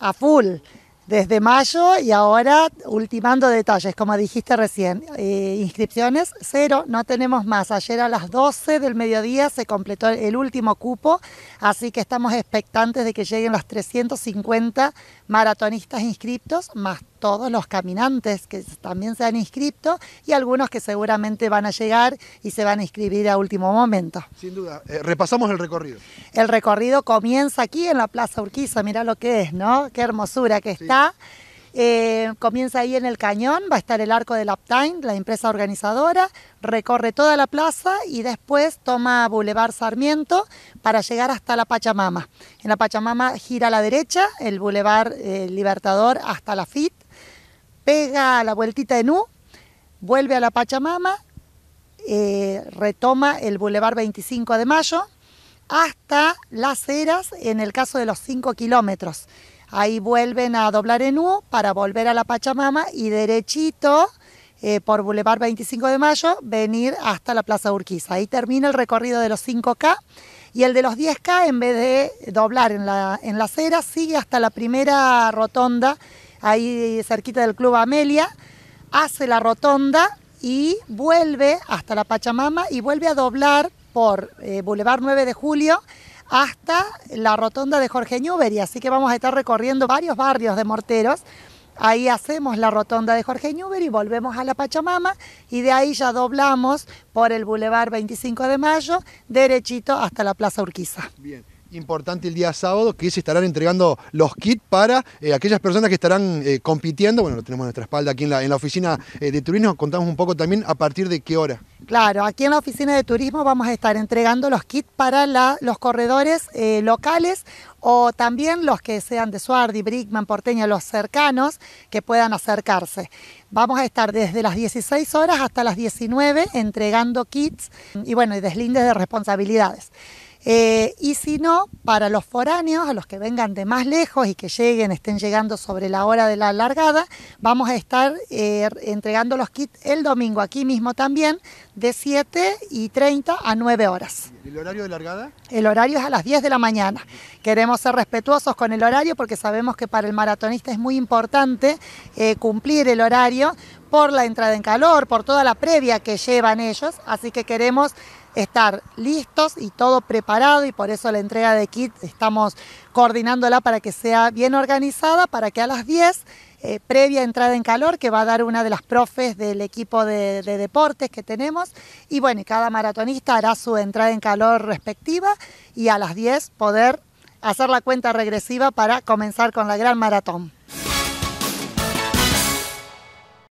a full desde mayo y ahora ultimando detalles, como dijiste recién, eh, inscripciones cero, no tenemos más. Ayer a las 12 del mediodía se completó el último cupo, así que estamos expectantes de que lleguen los 350 maratonistas inscriptos, más todos los caminantes que también se han inscrito y algunos que seguramente van a llegar y se van a inscribir a último momento. Sin duda, eh, repasamos el recorrido. El recorrido comienza aquí en la Plaza Urquiza, mirá lo que es, ¿no? Qué hermosura que está. Eh, comienza ahí en el cañón, va a estar el arco del Uptime, la empresa organizadora, recorre toda la plaza y después toma Boulevard Sarmiento para llegar hasta la Pachamama. En la Pachamama gira a la derecha, el Boulevard eh, Libertador hasta la FIT pega a la vueltita en U, vuelve a la Pachamama, eh, retoma el Boulevard 25 de Mayo hasta Las Heras, en el caso de los 5 kilómetros. Ahí vuelven a doblar en U para volver a la Pachamama y derechito eh, por Boulevard 25 de Mayo venir hasta la Plaza Urquiza. Ahí termina el recorrido de los 5K y el de los 10K en vez de doblar en la, en la acera sigue hasta la primera rotonda ahí cerquita del Club Amelia, hace la rotonda y vuelve hasta la Pachamama y vuelve a doblar por eh, Boulevard 9 de Julio hasta la rotonda de Jorge Newbery. Así que vamos a estar recorriendo varios barrios de Morteros. Ahí hacemos la rotonda de Jorge Newbery, volvemos a la Pachamama y de ahí ya doblamos por el Boulevard 25 de Mayo, derechito hasta la Plaza Urquiza. Bien importante el día sábado, que se estarán entregando los kits para eh, aquellas personas que estarán eh, compitiendo. Bueno, lo tenemos a nuestra espalda aquí en la, oficina eh, de turismo. Contamos un poco también a partir de qué hora. Claro, aquí en la oficina de turismo vamos a estar entregando los kits para los corredores locales o también los que sean de Suardi, Brickman, Porteña, los cercanos que puedan acercarse. Vamos a estar desde las 16 horas hasta las 19 entregando kits y bueno, y deslindes de responsabilidades. Eh, y si no, para los foráneos, a los que vengan de más lejos y que lleguen, estén llegando sobre la hora de la largada, vamos a estar eh, entregando los kits el domingo aquí mismo también, de 7 y 30 a 9 horas. ¿El horario de largada? El horario es a las 10 de la mañana. Queremos ser respetuosos con el horario porque sabemos que para el maratonista es muy importante eh, cumplir el horario por la entrada en calor, por toda la previa que llevan ellos, así que queremos estar listos y todo preparado y por eso la entrega de kit estamos coordinándola para que sea bien organizada, para que a las 10, eh, previa entrada en calor, que va a dar una de las profes del equipo de, de deportes que tenemos, y bueno, cada maratonista hará su entrada en calor respectiva y a las 10 poder hacer la cuenta regresiva para comenzar con la gran maratón.